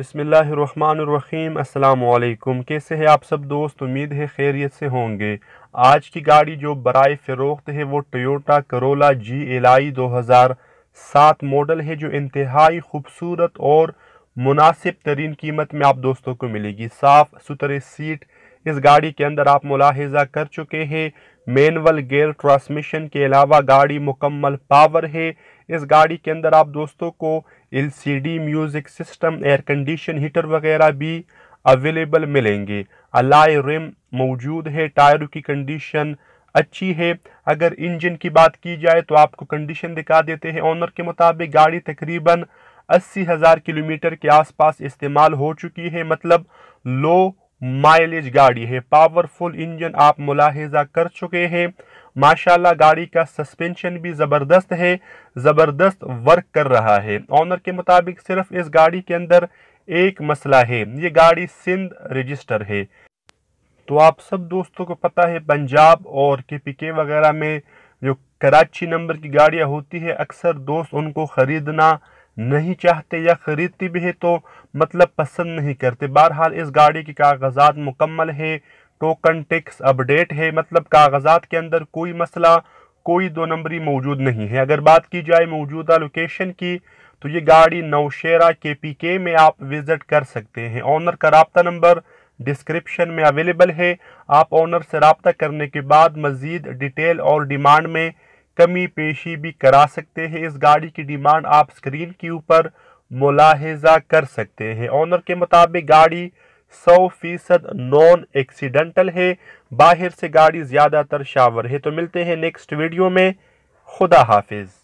बसमीम अल्लाम कैसे है आप सब दोस्त उम्मीद है खैरियत से होंगे आज की गाड़ी जो बरए फ़रोख्त है वो Toyota Corolla G L I दो हज़ार सात मॉडल है जो इंतहाई खूबसूरत और मुनासिब तरीन कीमत में आप दोस्तों को मिलेगी साफ़ सुथरे सीट इस गाड़ी के अंदर आप मुलाहजा कर चुके हैं मैनुअल गेयर ट्रांसमिशन के अलावा गाड़ी मुकम्मल पावर है इस गाड़ी के अंदर आप दोस्तों को LCD music system air condition heater वगैरह भी अवेलेबल मिलेंगे अलाय रिम मौजूद है टायरों की कंडीशन अच्छी है अगर इंजन की बात की जाए तो आपको कंडीशन दिखा देते हैं ऑनर के मुताबिक गाड़ी तकरीबन अस्सी हज़ार किलोमीटर के आसपास इस्तेमाल हो चुकी है मतलब लो माइलेज गाड़ी है पावरफुल इंजन आप मुलाहजा कर चुके हैं माशाल्लाह गाड़ी का सस्पेंशन भी ज़बरदस्त है ज़बरदस्त वर्क कर रहा है ऑनर के मुताबिक सिर्फ इस गाड़ी के अंदर एक मसला है ये गाड़ी सिंध रजिस्टर है तो आप सब दोस्तों को पता है पंजाब और के पी के वगैरह में जो कराची नंबर की गाड़ियाँ होती है अक्सर दोस्त उनको ख़रीदना नहीं चाहते या ख़रीदते भी है तो मतलब पसंद नहीं करते बहरहाल इस गाड़ी के कागजात मुकम्मल है टोकन टिक्स अपडेट है मतलब कागजात के अंदर कोई मसला कोई दो नंबरी मौजूद नहीं है अगर बात की जाए मौजूदा लोकेशन की तो ये गाड़ी नौशेरा के पी के में आप विज़िट कर सकते हैं ऑनर का रबता नंबर डिस्क्रिप्शन में अवेलेबल है आप ऑनर से रबता करने के बाद मज़ीद डिटेल और डिमांड में कमी पेशी भी करा सकते हैं इस गाड़ी की डिमांड आप स्क्रीन के ऊपर मुलाहजा कर सकते हैं ऑनर के मुताबिक गाड़ी सौ फीसद नॉन एक्सीडेंटल है बाहर से गाड़ी ज़्यादातर शावर है तो मिलते हैं नेक्स्ट वीडियो में खुदा हाफिज़